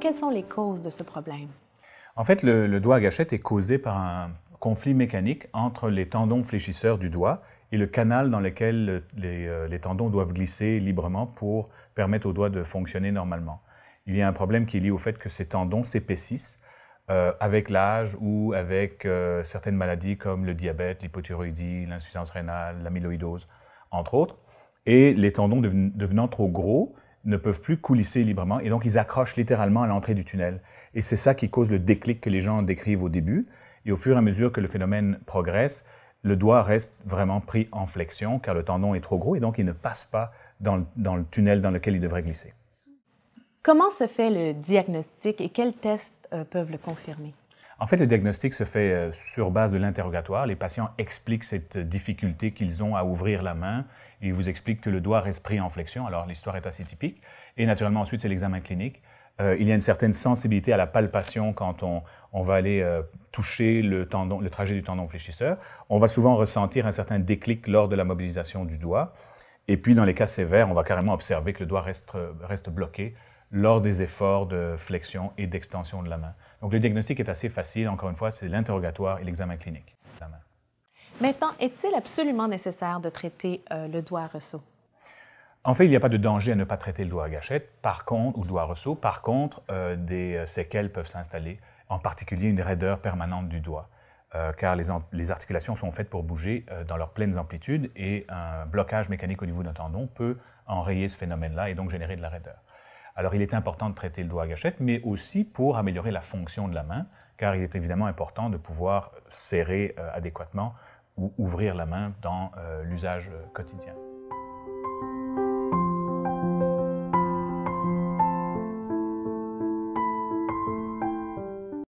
Quelles sont les causes de ce problème? En fait, le, doigt à gâchette est causé par un conflit mécanique entre les tendons fléchisseurs du doigt et le canal dans lequel euh, les, tendons doivent glisser librement pour permettre au doigt de fonctionner normalement. Il y a un problème qui est lié au fait que ces tendons s'épaississent euh, avec l'âge ou avec euh, certaines maladies comme le diabète, l'hypothyroïdie, l'insuffisance rénale, l'amyloïdose, entre autres. Et les tendons devenant trop gros, ne peuvent plus coulisser librement et donc ils accrochent littéralement à l'entrée du tunnel. Et c'est ça qui cause le déclic que les gens décrivent au début. Et au fur et à mesure que le phénomène progresse, le doigt reste vraiment pris en flexion car le tendon est trop gros et donc il ne passe pas dans le, tunnel dans lequel il devrait glisser. Comment se fait le diagnostic et quels tests euh, peuvent le confirmer? En fait, le diagnostic se fait euh, sur base de l'interrogatoire. Les patients expliquent cette difficulté qu'ils ont à ouvrir la main. Ils vous expliquent que le doigt reste pris en flexion. Alors, l'histoire est assez typique. Et naturellement, ensuite, c'est l'examen clinique. Euh, il y a une certaine sensibilité à la palpation quand on, va aller euh, toucher le, trajet du tendon fléchisseur. On va souvent ressentir un certain déclic lors de la mobilisation du doigt. Et puis, dans les cas sévères, on va carrément observer que le doigt reste bloqué lors des efforts de flexion et d'extension de la main. Donc le diagnostic est assez facile, encore une fois, c'est l'interrogatoire et l'examen clinique de la Maintenant, est-il absolument nécessaire de traiter euh, le doigt à ressaut? En fait, il n'y a pas de danger à ne pas traiter le doigt à gâchette par contre, ou le doigt à ressaut. Par contre, euh, des euh, séquelles peuvent s'installer, en particulier une raideur permanente du doigt. car les, articulations sont faites pour bouger dans leurs pleines amplitudes et un blocage mécanique au niveau d'un tendon peut enrayer ce phénomène-là et donc générer de la raideur. Alors il est important de traiter le doigt à gâchette, mais aussi pour améliorer la fonction de la main, car il est évidemment important de pouvoir serrer euh, adéquatement ou ouvrir la main dans euh, l'usage euh, quotidien.